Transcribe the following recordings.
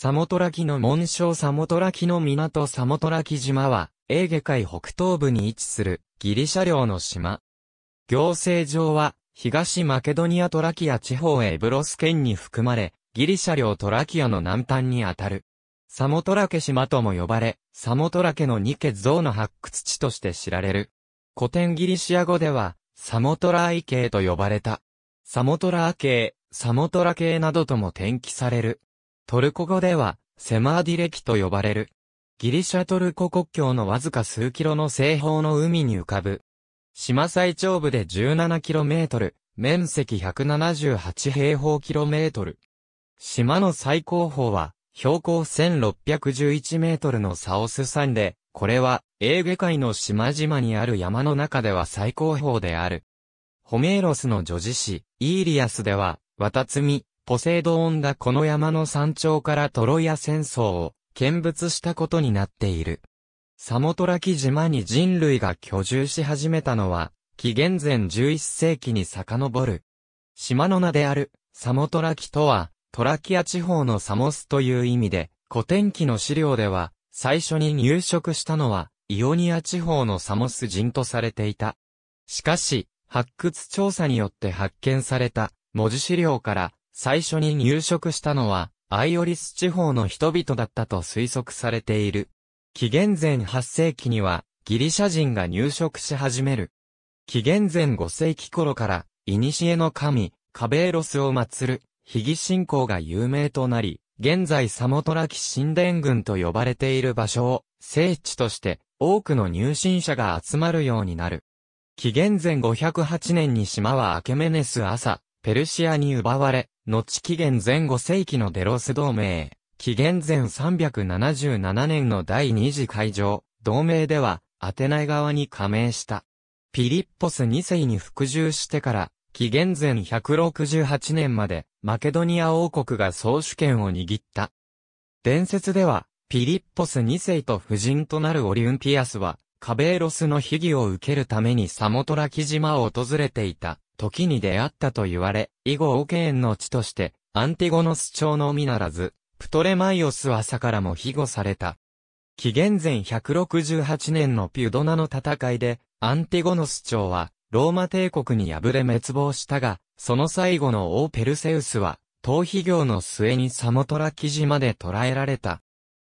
サモトラキの紋章サモトラキの港サモトラキ島は、エーゲ海北東部に位置するギリシャ領の島。行政上は、東マケドニアトラキア地方エブロス県に含まれ、ギリシャ領トラキアの南端にあたる。サモトラケ島とも呼ばれ、サモトラケのニケ像の発掘地として知られる。古典ギリシア語では、サモトラーイ系と呼ばれた。サモトラー系、サモトラ系などとも転記される。トルコ語では、セマーディレキと呼ばれる。ギリシャトルコ国境のわずか数キロの西方の海に浮かぶ。島最長部で1 7トル、面積178平方キロメートル。島の最高峰は、標高1611メートルのサオス山で、これは、エーゲ海の島々にある山の中では最高峰である。ホメーロスの女子詩、イーリアスでは、ワタツミ、ポセイドオンがこの山の山頂からトロイア戦争を見物したことになっている。サモトラキ島に人類が居住し始めたのは、紀元前11世紀に遡る。島の名である、サモトラキとは、トラキア地方のサモスという意味で、古典記の資料では、最初に入植したのは、イオニア地方のサモス人とされていた。しかし、発掘調査によって発見された文字資料から、最初に入植したのは、アイオリス地方の人々だったと推測されている。紀元前8世紀には、ギリシャ人が入植し始める。紀元前5世紀頃から、古の神、カベーロスを祀る、ヒギ信仰が有名となり、現在サモトラキ神殿群と呼ばれている場所を、聖地として、多くの入信者が集まるようになる。紀元前508年に島はアケメネス朝、ペルシアに奪われ、後紀元前5世紀のデロス同盟、紀元前377年の第二次会場、同盟では、アテナイ側に加盟した。ピリッポス2世に服従してから、紀元前168年まで、マケドニア王国が総主権を握った。伝説では、ピリッポス2世と夫人となるオリュンピアスは、カベーロスの秘儀を受けるためにサモトラキ島を訪れていた。時に出会ったと言われ、以後オケーンの地として、アンティゴノス朝のみならず、プトレマイオス朝からも庇護された。紀元前168年のピュドナの戦いで、アンティゴノス朝は、ローマ帝国に敗れ滅亡したが、その最後の王ペルセウスは、逃避行の末にサモトラキ島で捕らえられた。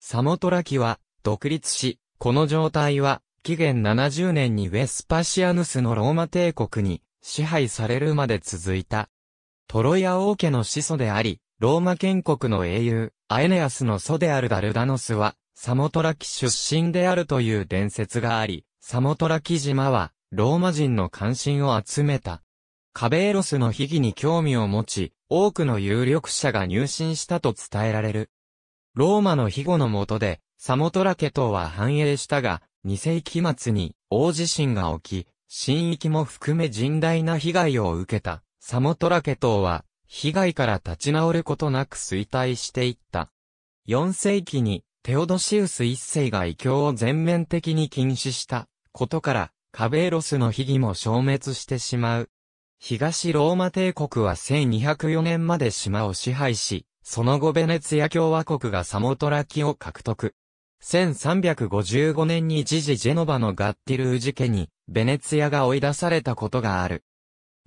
サモトラキは、独立し、この状態は、紀元70年にウェスパシアヌスのローマ帝国に支配されるまで続いた。トロイア王家の始祖であり、ローマ建国の英雄、アエネアスの祖であるダルダノスは、サモトラキ出身であるという伝説があり、サモトラキ島は、ローマ人の関心を集めた。カベーロスの秘技に興味を持ち、多くの有力者が入信したと伝えられる。ローマの庇護の下で、サモトラ家とは繁栄したが、2世紀末に大地震が起き、神域も含め甚大な被害を受けた、サモトラ家島は、被害から立ち直ることなく衰退していった。4世紀に、テオドシウス1世が異教を全面的に禁止したことから、カベーロスの秘義も消滅してしまう。東ローマ帝国は1204年まで島を支配し、その後ベネツィア共和国がサモトラキを獲得。1355年に一時ジェノバのガッティルウジ家に、ベネツィアが追い出されたことがある。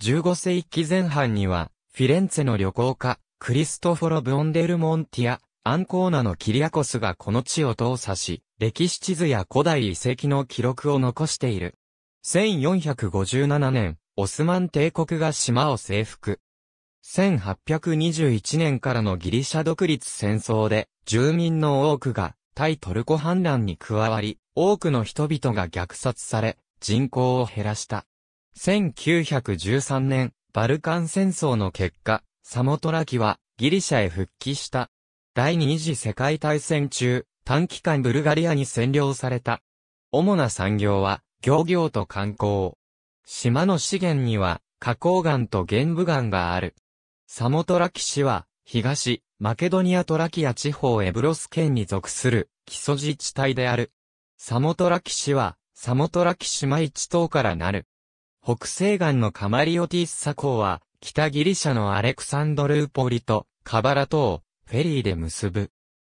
15世紀前半には、フィレンツェの旅行家、クリストフォロ・ブオンデル・モンティア、アンコーナのキリアコスがこの地を倒査し、歴史地図や古代遺跡の記録を残している。1457年、オスマン帝国が島を征服。1821年からのギリシャ独立戦争で、住民の多くが対トルコ反乱に加わり、多くの人々が虐殺され、人口を減らした。1913年、バルカン戦争の結果、サモトラキはギリシャへ復帰した。第二次世界大戦中、短期間ブルガリアに占領された。主な産業は、漁業と観光。島の資源には、花崗岩と玄武岩がある。サモトラキ氏は、東、マケドニアトラキア地方エブロス県に属する、基礎自治体である。サモトラキ市は、サモトラキ島一島からなる。北西岸のカマリオティッサ港は、北ギリシャのアレクサンドルーポリと、カバラ島、フェリーで結ぶ。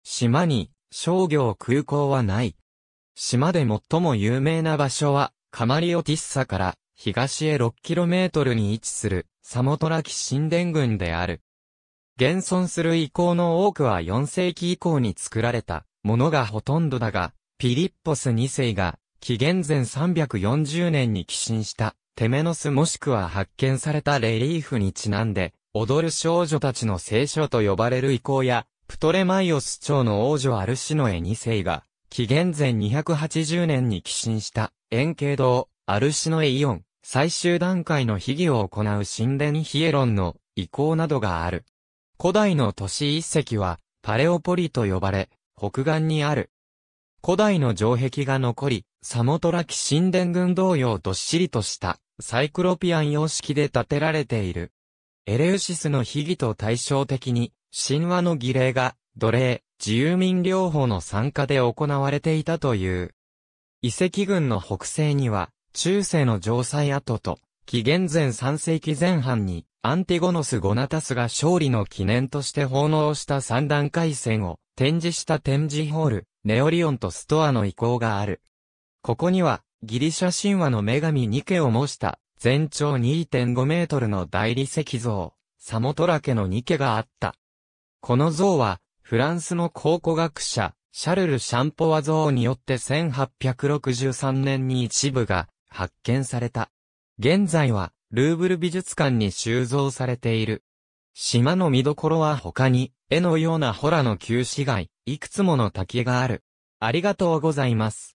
島に、商業空港はない。島で最も有名な場所は、カマリオティッサから東へ 6km に位置するサモトラキ神殿群である。現存する遺構の多くは4世紀以降に作られたものがほとんどだが、ピリッポス2世が紀元前340年に寄進したテメノスもしくは発見されたレリーフにちなんで、踊る少女たちの聖書と呼ばれる遺構や、プトレマイオス朝の王女アルシノエ2世が、紀元前280年に寄進した円形堂、アルシノエイオン、最終段階の秘儀を行う神殿ヒエロンの遺構などがある。古代の都市一石は、パレオポリと呼ばれ、北岸にある。古代の城壁が残り、サモトラキ神殿群同様どっしりとしたサイクロピアン様式で建てられている。エレウシスの秘義と対照的に、神話の儀礼が、奴隷、自由民両方の参加で行われていたという。遺跡群の北西には、中世の城塞跡と、紀元前3世紀前半に、アンティゴノス・ゴナタスが勝利の記念として奉納した三段階線を展示した展示ホール、ネオリオンとストアの遺構がある。ここには、ギリシャ神話の女神ニケを模した、全長2.5メートルの大理石像、サモトラケのニケがあった。この像は、フランスの考古学者、シャルル・シャンポワ像によって1863年に一部が発見された。現在は、ルーブル美術館に収蔵されている。島の見どころは他に、絵のようなホラの旧市街、いくつもの滝がある。ありがとうございます。